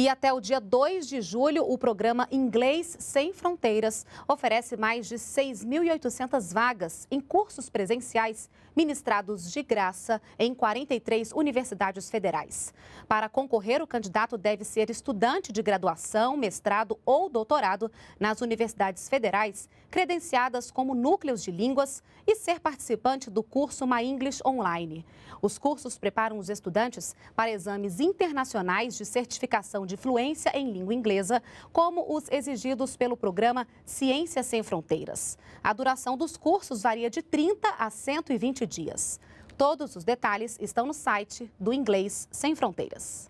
E até o dia 2 de julho, o programa Inglês Sem Fronteiras oferece mais de 6.800 vagas em cursos presenciais ministrados de graça em 43 universidades federais. Para concorrer, o candidato deve ser estudante de graduação, mestrado ou doutorado nas universidades federais, credenciadas como núcleos de línguas e ser participante do curso My English Online. Os cursos preparam os estudantes para exames internacionais de certificação de fluência em língua inglesa, como os exigidos pelo programa Ciências Sem Fronteiras. A duração dos cursos varia de 30 a 120 dias. Todos os detalhes estão no site do Inglês Sem Fronteiras.